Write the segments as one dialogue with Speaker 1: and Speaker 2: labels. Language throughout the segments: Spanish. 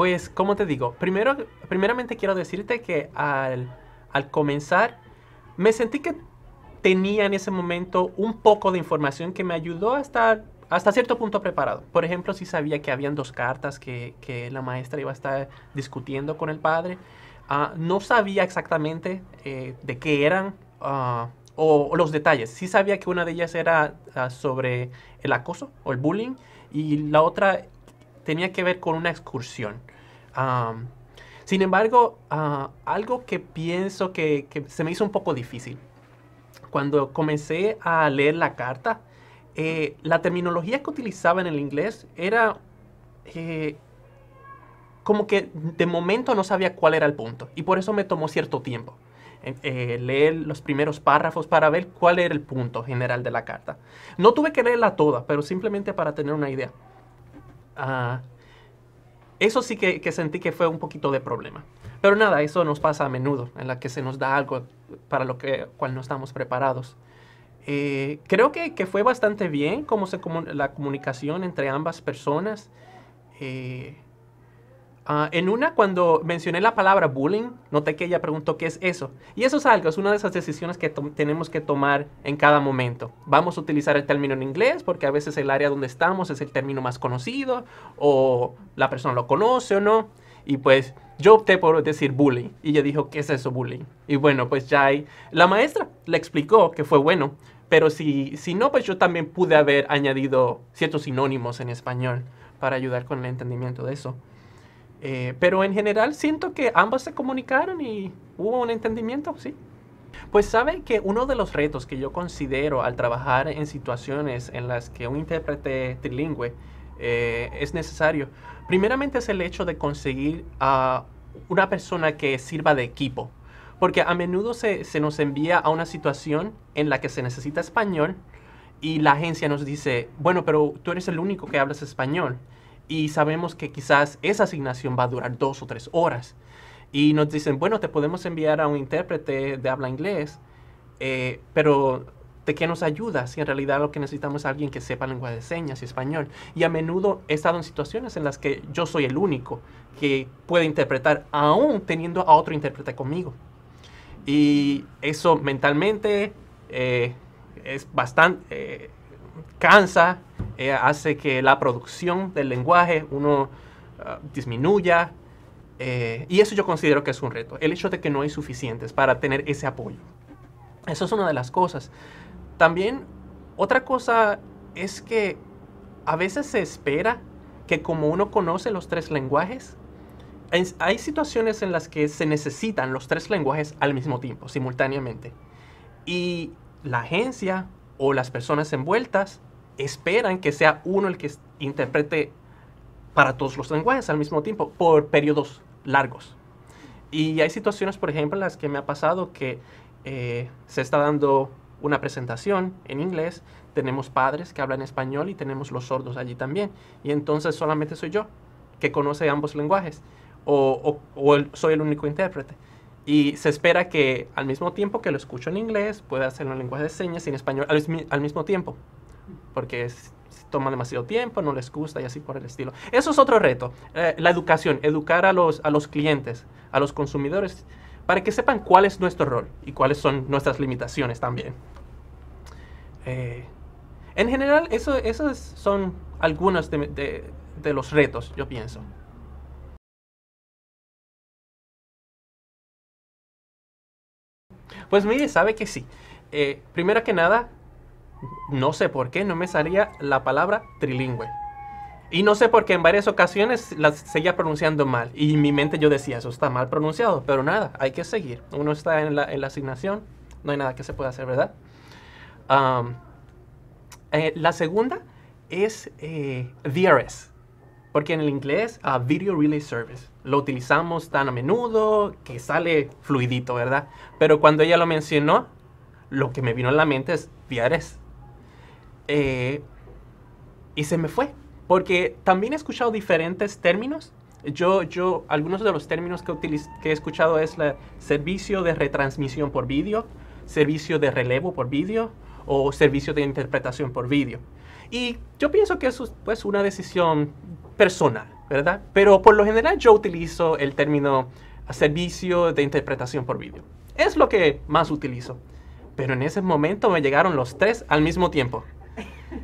Speaker 1: Pues, como te digo, primero, primeramente quiero decirte que al, comenzar me sentí que tenía en ese momento un poco de información que me ayudó a estar hasta cierto punto preparado. Por ejemplo, sí sabía que habían dos cartas que, la maestra iba a estar discutiendo con el padre. Ah, no sabía exactamente eh, de qué eran ah, o, los detalles. Sí sabía que una de ellas era ah, sobre el acoso o el bullying y la otra tenía que ver con una excursión. sin embargo, ah, algo que pienso que, se me hizo un poco difícil. Cuando comencé a leer la carta, eh, la terminología que utilizaba en el inglés era eh, como que de momento no sabía cuál era el punto y por eso me tomó cierto tiempo. Eh, leer los primeros párrafos para ver cuál era el punto general de la carta. No tuve que leerla toda, pero simplemente para tener una idea eso sí que, sentí que fue un poquito de problema. Pero nada, eso nos pasa a menudo, en la que se nos da algo para lo que, cual no estamos preparados. Eh, creo que, fue bastante bien como se, la comunicación entre ambas personas. Eh, Ah, en una, cuando mencioné la palabra bullying, noté que ella preguntó qué es eso. Y eso es algo, es una de esas decisiones que tenemos que tomar en cada momento. Vamos a utilizar el término en inglés porque a veces el área donde estamos es el término más conocido o la persona lo conoce o no. Y pues yo opté por decir bullying. Y ella dijo, ¿qué es eso bullying? Y bueno, pues ya hay... La maestra le explicó que fue bueno, pero si no, pues yo también pude haber añadido ciertos sinónimos en español para ayudar con el entendimiento de eso. Eh, pero en general siento que ambos se comunicaron y hubo un entendimiento, sí. Pues sabe que uno de los retos que yo considero al trabajar en situaciones en las que un intérprete trilingüe eh, es necesario, primeramente es el hecho de conseguir a una persona que sirva de equipo, porque a menudo se, se nos envía a una situación en la que se necesita español y la agencia nos dice, bueno, pero tú eres el único que hablas español y sabemos que quizás esa asignación va a durar dos o tres horas. Y nos dicen, bueno, te podemos enviar a un intérprete de habla inglés, eh, pero ¿de qué nos ayuda? Si en realidad lo que necesitamos es alguien que sepa lengua de señas y español. Y a menudo he estado en situaciones en las que yo soy el único que puede interpretar, aún teniendo a otro intérprete conmigo. Y eso mentalmente eh, es bastante... Eh, cansa eh, hace que la producción del lenguaje uno ah, disminuya. Eh, y eso yo considero que es un reto, el hecho de que no hay suficientes para tener ese apoyo. Eso es una de las cosas. También otra cosa es que a veces se espera que como uno conoce los tres lenguajes, hay situaciones en las que se necesitan los tres lenguajes al mismo tiempo, simultáneamente. Y la agencia o las personas envueltas esperan que sea uno el que interprete para todos los lenguajes al mismo tiempo, por periodos largos. Y hay situaciones, por ejemplo, en las que me ha pasado que eh, se está dando una presentación en inglés, tenemos padres que hablan español y tenemos los sordos allí también. Y entonces solamente soy yo, que conoce ambos lenguajes, o, soy el único intérprete. Y se espera que al mismo tiempo que lo escucho en inglés, pueda hacer en lenguaje de señas y en español al mismo tiempo porque toma demasiado tiempo, no les gusta y así por el estilo. Eso es otro reto, eh, la educación, educar a los, clientes, a los consumidores, para que sepan cuál es nuestro rol y cuáles son nuestras limitaciones también. Eh, en general, esos son algunos de, los retos, yo pienso. Pues mire, sabe que sí. Eh, primero que nada, no sé por qué no me salía la palabra trilingüe. Y no sé por qué en varias ocasiones la seguía pronunciando mal. Y en mi mente yo decía, eso está mal pronunciado. Pero nada, hay que seguir. Uno está en la, asignación, no hay nada que se pueda hacer, ¿verdad? Eh, la segunda es eh, VRS. Porque en el inglés, a ah, Video Relay Service, lo utilizamos tan a menudo que sale fluidito, ¿verdad? Pero cuando ella lo mencionó, lo que me vino a la mente es VRS. Eh, y se me fue. Porque también he escuchado diferentes términos. Yo, yo, algunos de los términos que, que he escuchado es la servicio de retransmisión por vídeo, servicio de relevo por vídeo o servicio de interpretación por vídeo. Y yo pienso que eso es pues, una decisión personal, ¿verdad? Pero por lo general yo utilizo el término servicio de interpretación por vídeo. Es lo que más utilizo. Pero en ese momento me llegaron los tres al mismo tiempo.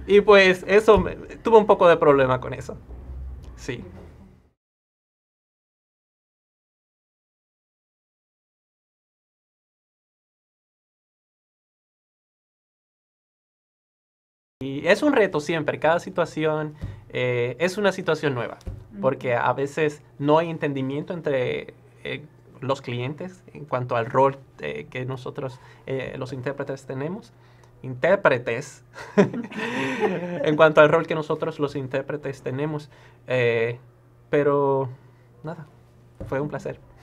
Speaker 1: Y pues eso, tuvo un poco de problema con eso. Sí. Y es un reto siempre, cada situación eh, es una situación nueva, porque a veces no hay entendimiento entre eh, los clientes en cuanto al rol eh, que nosotros, los intérpretes, tenemos intérpretes, en cuanto al rol que nosotros los intérpretes tenemos. Eh, pero nada, fue un placer.